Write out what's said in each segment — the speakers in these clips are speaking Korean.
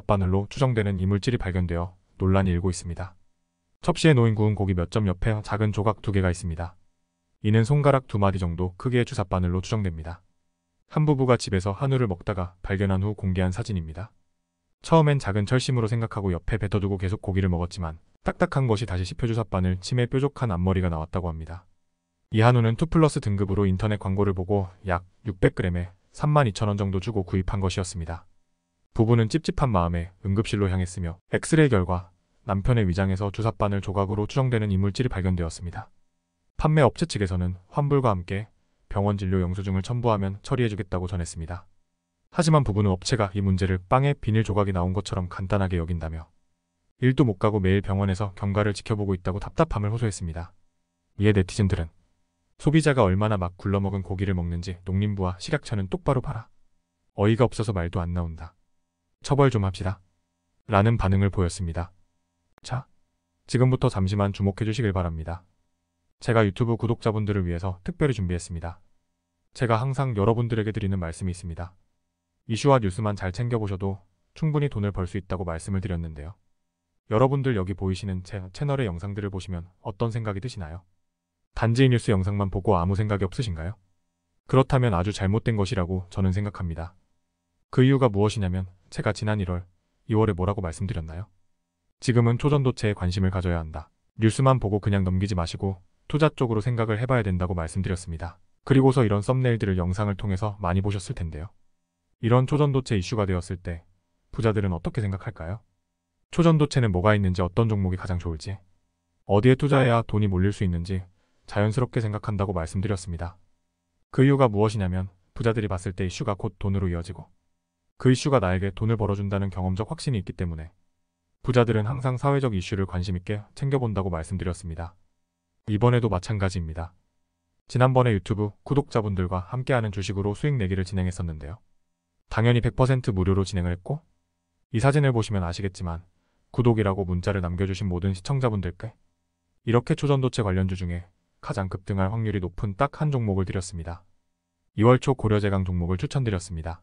바늘로 추정되는 이물질이 발견되어 논란이 일고 있습니다. 첩시에 놓인 구운 고기 몇 점 옆에 작은 조각 두 개가 있습니다. 이는 손가락 두 마디 정도 크기의 주삿바늘로 추정됩니다. 한 부부가 집에서 한우를 먹다가 발견한 후 공개한 사진입니다. 처음엔 작은 철심으로 생각하고 옆에 뱉어두고 계속 고기를 먹었지만 딱딱한 것이 다시 씹표주삿바늘 침에 뾰족한 앞머리가 나왔다고 합니다. 이 한우는 투플러스 등급으로 인터넷 광고를 보고 약 600g에 32,000원 정도 주고 구입한 것이었습니다. 부부는 찝찝한 마음에 응급실로 향했으며 엑스레이 결과 남편의 위장에서 주삿바늘 조각으로 추정되는 이물질이 발견되었습니다. 판매 업체 측에서는 환불과 함께 병원 진료 영수증을 첨부하면 처리해주겠다고 전했습니다. 하지만 부부는 업체가 이 문제를 빵에 비닐 조각이 나온 것처럼 간단하게 여긴다며 일도 못 가고 매일 병원에서 경과를 지켜보고 있다고 답답함을 호소했습니다. 이에 네티즌들은 소비자가 얼마나 막 굴러먹은 고기를 먹는지 농림부와 식약처는 똑바로 봐라. 어이가 없어서 말도 안 나온다. 처벌 좀 합시다. 라는 반응을 보였습니다. 자, 지금부터 잠시만 주목해 주시길 바랍니다. 제가 유튜브 구독자분들을 위해서 특별히 준비했습니다. 제가 항상 여러분들에게 드리는 말씀이 있습니다. 이슈와 뉴스만 잘 챙겨보셔도 충분히 돈을 벌 수 있다고 말씀을 드렸는데요. 여러분들 여기 보이시는 제 채널의 영상들을 보시면 어떤 생각이 드시나요? 단지 뉴스 영상만 보고 아무 생각이 없으신가요? 그렇다면 아주 잘못된 것이라고 저는 생각합니다. 그 이유가 무엇이냐면 제가 지난 1월, 2월에 뭐라고 말씀드렸나요? 지금은 초전도체에 관심을 가져야 한다. 뉴스만 보고 그냥 넘기지 마시고 투자 쪽으로 생각을 해봐야 된다고 말씀드렸습니다. 그리고서 이런 썸네일들을 영상을 통해서 많이 보셨을 텐데요. 이런 초전도체 이슈가 되었을 때 부자들은 어떻게 생각할까요? 초전도체는 뭐가 있는지 어떤 종목이 가장 좋을지 어디에 투자해야 돈이 몰릴 수 있는지 자연스럽게 생각한다고 말씀드렸습니다. 그 이유가 무엇이냐면 부자들이 봤을 때 이슈가 곧 돈으로 이어지고 그 이슈가 나에게 돈을 벌어준다는 경험적 확신이 있기 때문에 부자들은 항상 사회적 이슈를 관심있게 챙겨본다고 말씀드렸습니다. 이번에도 마찬가지입니다. 지난번에 유튜브 구독자분들과 함께하는 주식으로 수익 내기를 진행했었는데요. 당연히 100% 무료로 진행을 했고 이 사진을 보시면 아시겠지만 구독이라고 문자를 남겨주신 모든 시청자분들께 이렇게 초전도체 관련주 중에 가장 급등할 확률이 높은 딱 한 종목을 드렸습니다. 2월 초 고려제강 종목을 추천드렸습니다.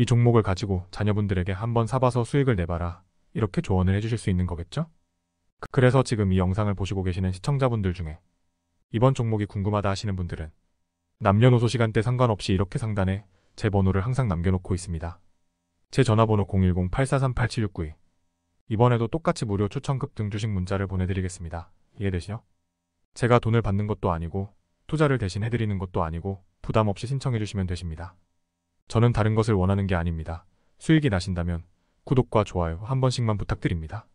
이 종목을 가지고 자녀분들에게 한번 사봐서 수익을 내봐라 이렇게 조언을 해주실 수 있는 거겠죠? 그래서 지금 이 영상을 보시고 계시는 시청자분들 중에 이번 종목이 궁금하다 하시는 분들은 남녀노소 시간대 상관없이 이렇게 상단에 제 번호를 항상 남겨놓고 있습니다. 제 전화번호 010-843-8769 이번에도 똑같이 무료 추천급 등 주식 문자를 보내드리겠습니다. 이해되시죠? 제가 돈을 받는 것도 아니고 투자를 대신 해드리는 것도 아니고 부담 없이 신청해주시면 되십니다. 저는 다른 것을 원하는 게 아닙니다. 수익이 나신다면 구독과 좋아요 한 번씩만 부탁드립니다.